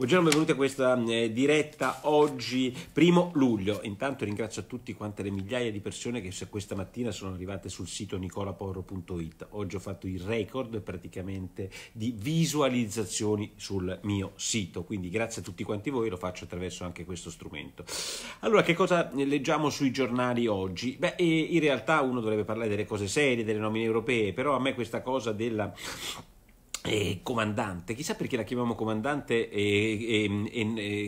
Buongiorno, benvenuti a questa eh, diretta oggi, primo luglio. Intanto ringrazio tutti quante le migliaia di persone che questa mattina sono arrivate sul sito nicolaporro.it. Oggi ho fatto il record praticamente di visualizzazioni sul mio sito, quindi grazie a tutti quanti voi lo faccio attraverso anche questo strumento. Allora, che cosa leggiamo sui giornali oggi? Beh, in realtà uno dovrebbe parlare delle cose serie, delle nomine europee, però a me questa cosa della eh, comandante, chissà perché la chiamiamo comandante e, eh,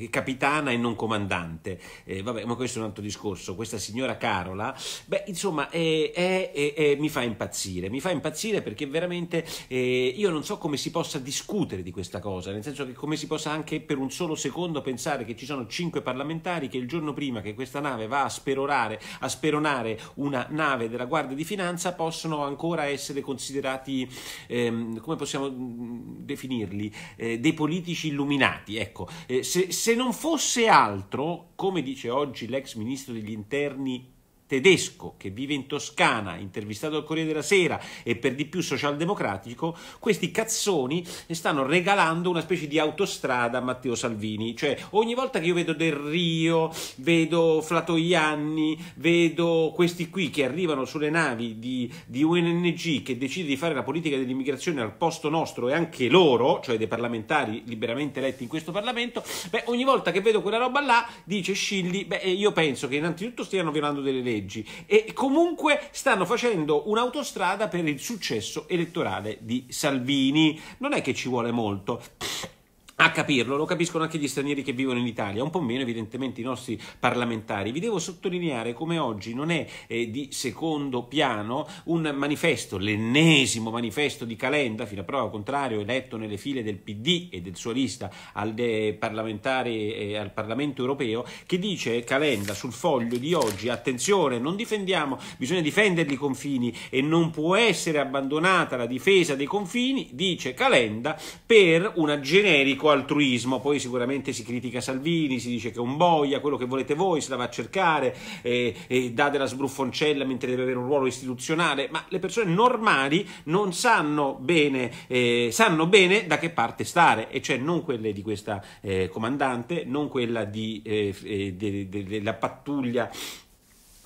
eh, capitana e non comandante, eh, vabbè, ma questo è un altro discorso. Questa signora Carola, beh, insomma, mi fa impazzire, mi fa impazzire perché veramente eh, io non so come si possa discutere di questa cosa, nel senso che come si possa anche per un solo secondo pensare che ci sono cinque parlamentari che il giorno prima che questa nave va a sperorare, a speronare una nave della Guardia di Finanza possono ancora essere considerati, ehm, come possiamo definirli, eh, dei politici illuminati. Ecco, eh, se, se non fosse altro, come dice oggi l'ex ministro degli interni tedesco che vive in Toscana, intervistato al Corriere della Sera e per di più socialdemocratico, questi cazzoni stanno regalando una specie di autostrada a Matteo Salvini. Cioè, ogni volta che io vedo Del Rio, vedo Flatoianni, vedo questi qui che arrivano sulle navi di, di UNG che decide di fare la politica dell'immigrazione al posto nostro e anche loro, cioè dei parlamentari liberamente eletti in questo Parlamento, beh, ogni volta che vedo quella roba là, dice Scilli, beh, io penso che innanzitutto stiano violando delle leggi seggi e comunque stanno facendo un'autostrada per il successo elettorale di Salvini. Non è che ci vuole molto a capirlo, lo capiscono anche gli stranieri che vivono in Italia, un po' meno evidentemente i nostri parlamentari. Vi devo sottolineare come oggi non è eh, di secondo piano un manifesto, l'ennesimo manifesto di Calenda, fino a prova contrario, eletto nelle file del PD e del suo lista al, eh, eh, al Parlamento europeo, che dice Calenda sul foglio di oggi, attenzione, non difendiamo, bisogna difenderli i confini e non può essere abbandonata la difesa dei confini, dice Calenda, per una generica altruismo, poi sicuramente si critica Salvini, si dice che è un boia, quello che volete voi, se la va a cercare, e, eh, e eh, dà della sbruffoncella mentre deve avere un ruolo istituzionale, ma le persone normali non sanno bene, eh, sanno bene da che parte stare, e cioè non quelle di questa eh, comandante, non quella di, eh, della eh, de, de, de pattuglia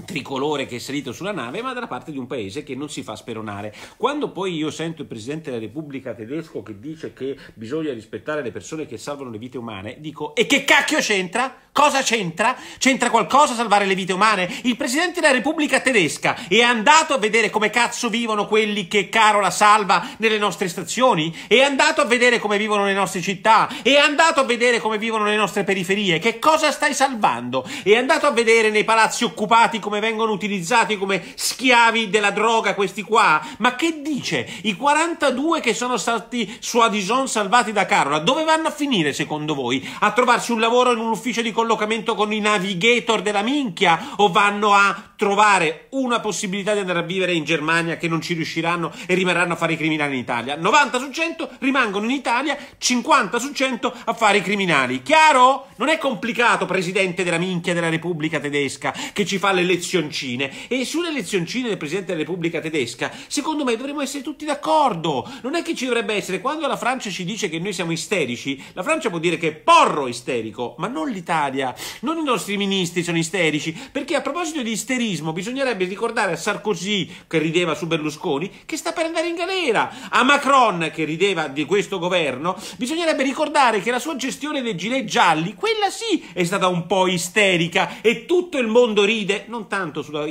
tricolore che è salito sulla nave, ma dalla parte di un paese che non si fa speronare. Quando poi io sento il Presidente della Repubblica tedesco che dice che bisogna rispettare le persone che salvano le vite umane, dico e che cacchio c'entra? Cosa c'entra? C'entra qualcosa salvare le vite umane? Il Presidente della Repubblica tedesca è andato a vedere come cazzo vivono quelli che caro la salva nelle nostre stazioni? È andato a vedere come vivono le nostre città? È andato a vedere come vivono le nostre periferie? Che cosa stai salvando? È andato a vedere nei palazzi occupati come vengono utilizzati come schiavi della droga questi qua? Ma che dice? I 42 che sono stati su Adison salvati da Carola, dove vanno a finire secondo voi? A trovarsi un lavoro in un ufficio di collocamento con i navigator della minchia? O vanno a trovare una possibilità di andare a vivere in Germania che non ci riusciranno e rimarranno a fare i criminali in Italia. 90 su 100 rimangono in Italia, 50 su 100 a fare i criminali. Chiaro? Non è complicato, presidente della minchia della Repubblica tedesca, che ci fa le lezioncine. E sulle lezioncine del presidente della Repubblica tedesca, secondo me dovremmo essere tutti d'accordo. Non è che ci dovrebbe essere, quando la Francia ci dice che noi siamo isterici, la Francia può dire che Porro isterico, ma non l'Italia. Non i nostri ministri sono isterici, perché a proposito di isteria, populismo bisognerebbe ricordare a Sarkozy che rideva su Berlusconi che sta per andare in galera, a Macron che rideva di questo governo, bisognerebbe ricordare che la sua gestione dei gilet gialli, quella sì, è stata un po' isterica e tutto il mondo ride, non tanto sulla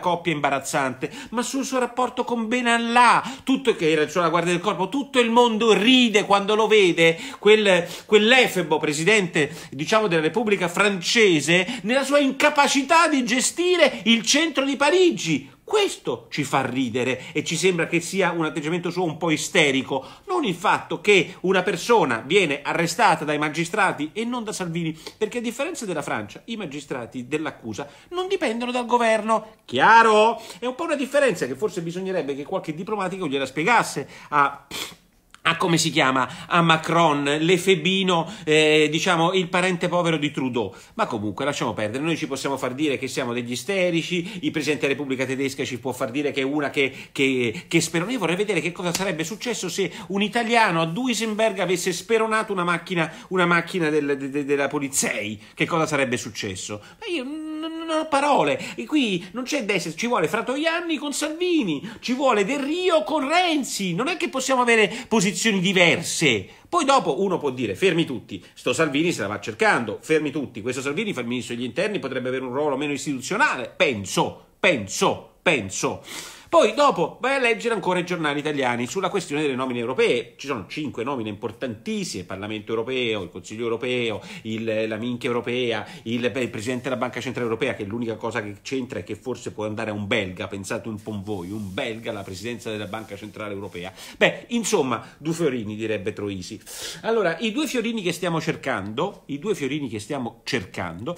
coppia imbarazzante, ma sul suo rapporto con Benalla, tutto, che era il suo guardia del corpo, tutto il mondo ride quando lo vede, quel, quell'efebo presidente diciamo della Repubblica francese nella sua incapacità di gestire il centro di Parigi. Questo ci fa ridere e ci sembra che sia un atteggiamento suo un po' isterico, non il fatto che una persona viene arrestata dai magistrati e non da Salvini, perché a differenza della Francia i magistrati dell'accusa non dipendono dal governo. Chiaro? È un po' una differenza che forse bisognerebbe che qualche diplomatico gliela spiegasse a... Ah, a ah, come si chiama, a Macron, l'efebino, eh, diciamo il parente povero di Trudeau. Ma comunque lasciamo perdere, noi ci possiamo far dire che siamo degli isterici, il Presidente della Repubblica Tedesca ci può far dire che è una che, che, che speronava. Io vorrei vedere che cosa sarebbe successo se un italiano a Duisenberg avesse speronato una macchina, una macchina del, de, de, della polizia. che cosa sarebbe successo. Ma io non, non ha parole. E qui non c'è destra, ci vuole Fratoianni con Salvini, ci vuole Del Rio con Renzi. Non è che possiamo avere posizioni diverse. Poi dopo uno può dire fermi tutti, sto Salvini se la va cercando, fermi tutti, questo Salvini fa il ministro degli interni, potrebbe avere un ruolo meno istituzionale, penso, penso, penso. Poi dopo vai a leggere ancora i giornali italiani sulla questione delle nomine europee. Ci sono cinque nomine importantissime, il Parlamento europeo, il Consiglio europeo, il, la minchia europea, il, il, Presidente della Banca Centrale Europea, che è l'unica cosa che c'entra e che forse può andare a un belga, pensate un po' voi, un belga alla Presidenza della Banca Centrale Europea. Beh, insomma, due fiorini direbbe Troisi. Allora, i due fiorini che stiamo cercando, i due fiorini che stiamo cercando...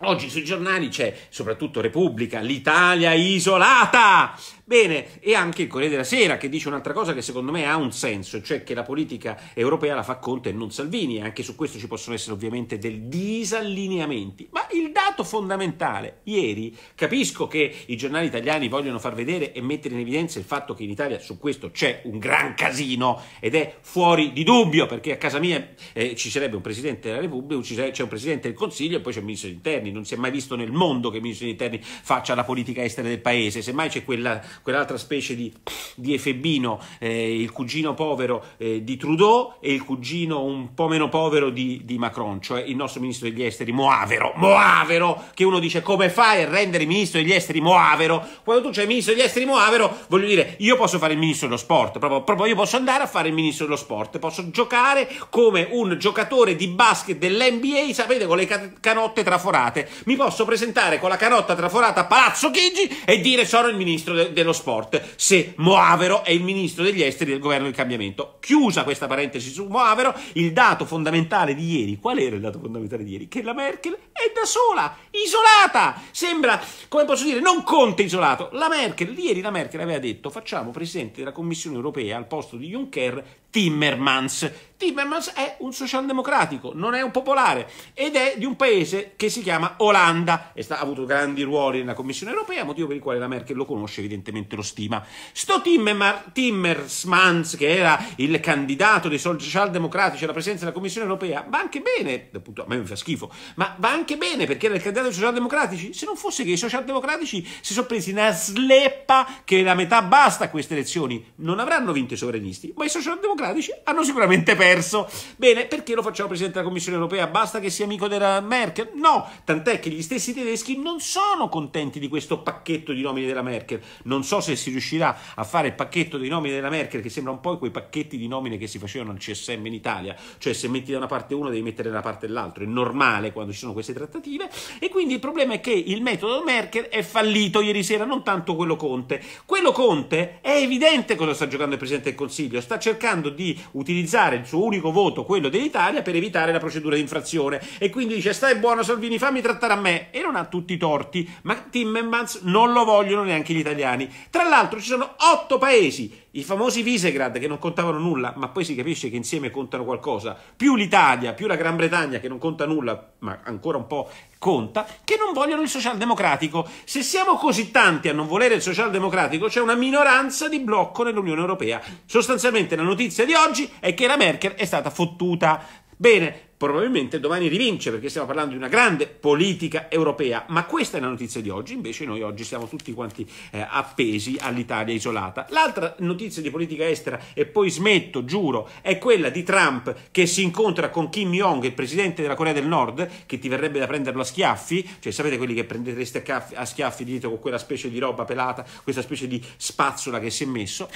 Oggi sui giornali c'è soprattutto Repubblica, l'Italia isolata! Bene, e anche il Corriere della Sera che dice un'altra cosa che secondo me ha un senso, cioè che la politica europea la fa Conte e non Salvini, e anche su questo ci possono essere ovviamente dei disallineamenti. Ma il dato fondamentale, ieri, capisco che i giornali italiani vogliono far vedere e mettere in evidenza il fatto che in Italia su questo c'è un gran casino ed è fuori di dubbio, perché a casa mia eh, ci sarebbe un Presidente della Repubblica, c'è un Presidente del Consiglio e poi c'è un Ministro dell'Interno interni, non si è mai visto nel mondo che il ministro degli interni faccia la politica estera del paese, semmai c'è quella, quell'altra specie di, di Efebino, eh, il cugino povero eh, di Trudeau e il cugino un po' meno povero di, di, Macron, cioè il nostro ministro degli esteri Moavero, Moavero, che uno dice come fai a rendere ministro degli esteri Moavero, quando tu c'è il ministro degli esteri Moavero, voglio dire, io posso fare il ministro dello sport, proprio, proprio io posso andare a fare il ministro dello sport, posso giocare come un giocatore di basket dell'NBA, sapete, con le canotte traforate giornate, mi posso presentare con la canotta traforata a Palazzo Chigi e dire sono il ministro de- dello sport, se Moavero è il ministro degli esteri del governo del cambiamento. Chiusa questa parentesi su Moavero, il dato fondamentale di ieri, qual era il dato fondamentale di ieri? Che la Merkel è da sola, isolata, sembra, come posso dire, non Conte isolato. La Merkel, ieri la Merkel aveva detto facciamo presidente della Commissione europea al posto di Juncker Timmermans. Timmermans è un socialdemocratico, non è un popolare ed è di un paese che si chiama Olanda e ha avuto grandi ruoli nella Commissione europea, motivo per il quale la Merkel lo conosce, evidentemente lo stima. Sto Timmermans, Timmermans che era il candidato dei socialdemocratici alla presidenza della Commissione europea, va anche bene, appunto a me mi fa schifo, ma va anche bene perché era il candidato dei socialdemocratici, se non fosse che i socialdemocratici si sono presi una sleppa che la metà basta a queste elezioni, non avranno vinto i sovranisti, ma i socialdemocratici democratici hanno sicuramente perso. Bene, perché lo facciamo Presidente della Commissione europea? Basta che sia amico della Merkel? No, tant'è che gli stessi tedeschi non sono contenti di questo pacchetto di nomine della Merkel. Non so se si riuscirà a fare il pacchetto dei nomine della Merkel, che sembra un po' quei pacchetti di nomine che si facevano al CSM in Italia, cioè se metti da una parte uno devi mettere da una parte l'altro, è normale quando ci sono queste trattative, e quindi il problema è che il metodo Merkel è fallito ieri sera, non tanto quello Conte. Quello Conte è evidente cosa sta giocando il Presidente del Consiglio, sta cercando cercando di utilizzare il suo unico voto, quello dell'Italia, per evitare la procedura di infrazione. E quindi dice: Stai buono, Salvini, fammi trattare a me. E non ha tutti i torti, ma Timmermans non lo vogliono neanche gli italiani. Tra l'altro, ci sono otto paesi i famosi Visegrad che non contavano nulla, ma poi si capisce che insieme contano qualcosa, più l'Italia, più la Gran Bretagna che non conta nulla, ma ancora un po' conta, che non vogliono il socialdemocratico. Se siamo così tanti a non volere il socialdemocratico, c'è una minoranza di blocco nell'Unione Europea. Sostanzialmente la notizia di oggi è che la Merkel è stata fottuta. Bene, probabilmente domani rivince perché stiamo parlando di una grande politica europea, ma questa è la notizia di oggi, invece noi oggi siamo tutti quanti eh, appesi all'Italia isolata. L'altra notizia di politica estera, e poi smetto, giuro, è quella di Trump che si incontra con Kim Jong, il presidente della Corea del Nord, che ti verrebbe da prenderlo a schiaffi, cioè sapete quelli che prendereste a schiaffi dietro con quella specie di roba pelata, questa specie di spazzola che si è messo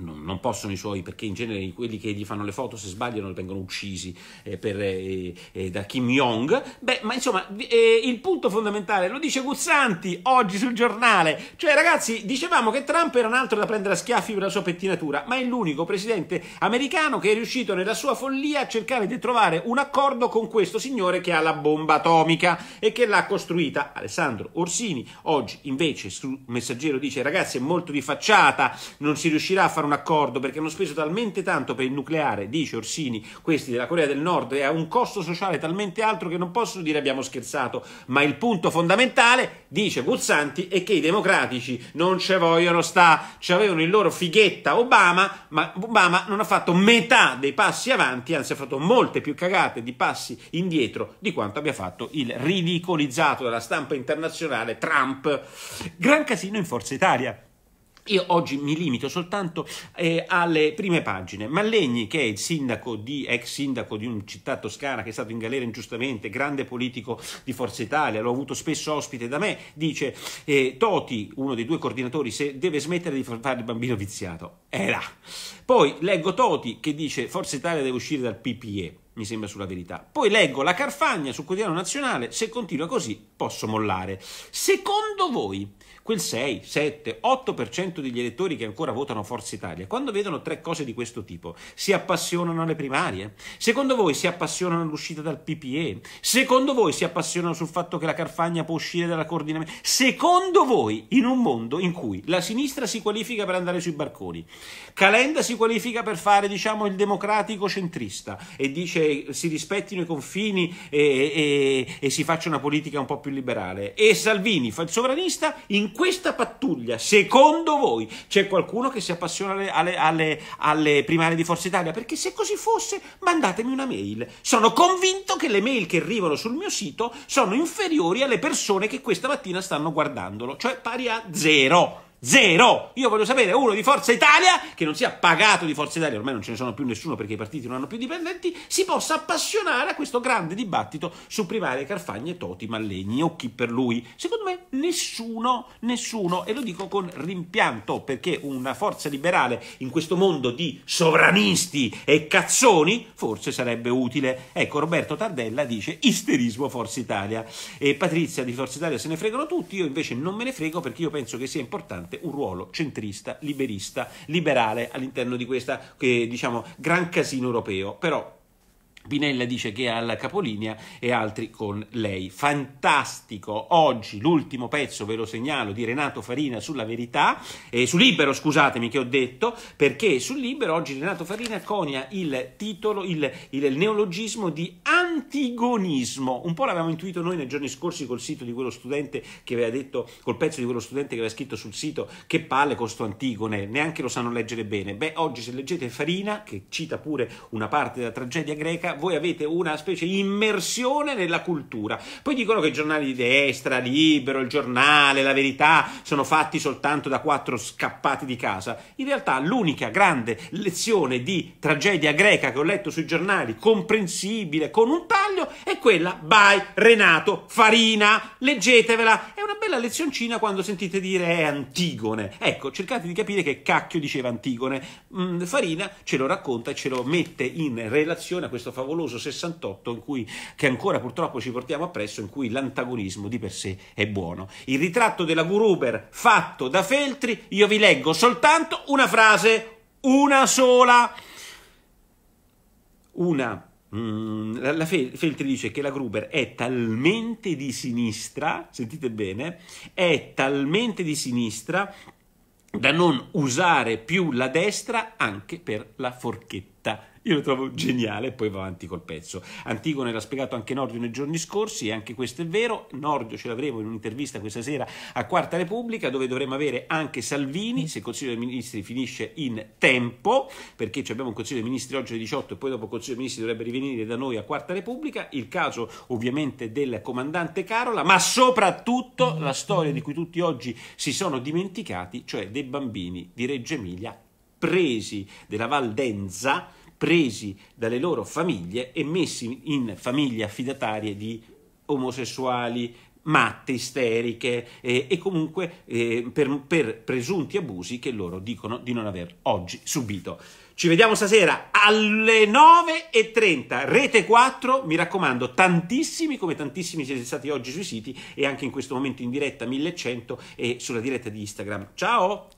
non, non, possono i suoi, perché in genere quelli che gli fanno le foto, se sbagliano, vengono uccisi eh, per, eh, eh, da Kim Jong. Beh, ma insomma, eh, il punto fondamentale lo dice Guzzanti oggi sul giornale. Cioè, ragazzi, dicevamo che Trump era un altro da prendere a schiaffi per la sua pettinatura, ma è l'unico presidente americano che è riuscito nella sua follia a cercare di trovare un accordo con questo signore che ha la bomba atomica e che l'ha costruita. Alessandro Orsini oggi invece sul messaggero dice, ragazzi, è molto di facciata, non si riuscirà a fare un accordo perché hanno speso talmente tanto per il nucleare, dice Orsini, questi della Corea del Nord, e a un costo sociale talmente alto che non possono dire abbiamo scherzato. Ma il punto fondamentale, dice Guzzanti, è che i democratici non ci vogliono sta, ci avevano il loro fighetta Obama, ma Obama non ha fatto metà dei passi avanti, anzi ha fatto molte più cagate di passi indietro di quanto abbia fatto il ridicolizzato dalla stampa internazionale Trump. Gran casino in Forza Italia. Io oggi mi limito soltanto eh, alle prime pagine. Mallegni, che è il sindaco di, ex sindaco di una città toscana che è stato in galera ingiustamente, grande politico di Forza Italia, l'ho avuto spesso ospite da me, dice eh, Toti, uno dei due coordinatori, se deve smettere di fare il bambino viziato. Era. Poi leggo Toti che dice Forza Italia deve uscire dal PPE mi sembra sulla verità. Poi leggo la Carfagna sul quotidiano nazionale, se continua così posso mollare. Secondo voi quel 6, 7, 8% degli elettori che ancora votano Forza Italia, quando vedono tre cose di questo tipo, si appassionano alle primarie? Secondo voi si appassionano all'uscita dal PPE? Secondo voi si appassionano sul fatto che la Carfagna può uscire dalla coordinamento? Secondo voi, in un mondo in cui la sinistra si qualifica per andare sui barconi, Calenda si qualifica per fare, diciamo, il democratico centrista e dice eh, si rispettino i confini e, e, e si faccia una politica un po' più liberale. E Salvini fa il sovranista in questa pattuglia. Secondo voi c'è qualcuno che si appassiona alle, alle, alle, alle primarie di Forza Italia? Perché se così fosse, mandatemi una mail. Sono convinto che le mail che arrivano sul mio sito sono inferiori alle persone che questa mattina stanno guardandolo, cioè pari a zero. Zero! Io voglio sapere uno di Forza Italia, che non sia pagato di Forza Italia, ormai non ce ne sono più nessuno perché i partiti non hanno più dipendenti, si possa appassionare a questo grande dibattito su primarie Carfagna e Toti Mallegni o chi per lui. Secondo me nessuno, nessuno, e lo dico con rimpianto perché una forza liberale in questo mondo di sovranisti e cazzoni forse sarebbe utile. Ecco, Roberto Tardella dice isterismo Forza Italia e Patrizia di Forza Italia se ne fregano tutti, io invece non me ne frego perché io penso che sia importante importante un ruolo centrista, liberista, liberale all'interno di questo diciamo, gran casino europeo. Però Pinella dice che è alla capolinea e altri con lei. Fantastico! Oggi l'ultimo pezzo, ve lo segnalo, di Renato Farina sulla verità, eh, su Libero scusatemi che ho detto, perché su Libero oggi Renato Farina conia il titolo, il, il neologismo di anti antigonismo. Un po' l'avevamo intuito noi nei giorni scorsi col sito di quello studente che aveva detto, col pezzo di quello studente che aveva scritto sul sito che palle con sto Antigone, neanche lo sanno leggere bene. Beh, oggi se leggete Farina, che cita pure una parte della tragedia greca, voi avete una specie di immersione nella cultura. Poi dicono che i giornali di destra, Libero, il giornale, la verità sono fatti soltanto da quattro scappati di casa. In realtà l'unica grande lezione di tragedia greca che ho letto sui giornali, comprensibile, con un taglio e quella by Renato Farina. Leggetevela, è una bella lezioncina quando sentite dire è Antigone. Ecco, cercate di capire che cacchio diceva Antigone. Mm, Farina ce lo racconta e ce lo mette in relazione a questo favoloso 68 in cui, che ancora purtroppo ci portiamo appresso, in cui l'antagonismo di per sé è buono. Il ritratto della Guruber fatto da Feltri, io vi leggo soltanto una frase, una sola. Una Mm, la, la Feltri dice che la Gruber è talmente di sinistra, sentite bene, è talmente di sinistra da non usare più la destra anche per la forchetta. Io lo trovo geniale e poi va avanti col pezzo. Antigone l'ha spiegato anche Nordio nei giorni scorsi e anche questo è vero. Nordio ce l'avremo in un'intervista questa sera a Quarta Repubblica dove dovremo avere anche Salvini se il Consiglio dei Ministri finisce in tempo perché abbiamo un Consiglio dei Ministri oggi alle 18 e poi dopo il Consiglio dei Ministri dovrebbe rivenire da noi a Quarta Repubblica. Il caso ovviamente del comandante Carola ma soprattutto la storia di cui tutti oggi si sono dimenticati cioè dei bambini di Reggio Emilia presi della Valdenza presi dalle loro famiglie e messi in famiglie affidatarie di omosessuali, matte, isteriche eh, e comunque eh, per, per, presunti abusi che loro dicono di non aver oggi subito. Ci vediamo stasera alle 9.30, rete 4, mi raccomando, tantissimi come tantissimi siete stati oggi sui siti e anche in questo momento in diretta 1100 e sulla diretta di Instagram. Ciao!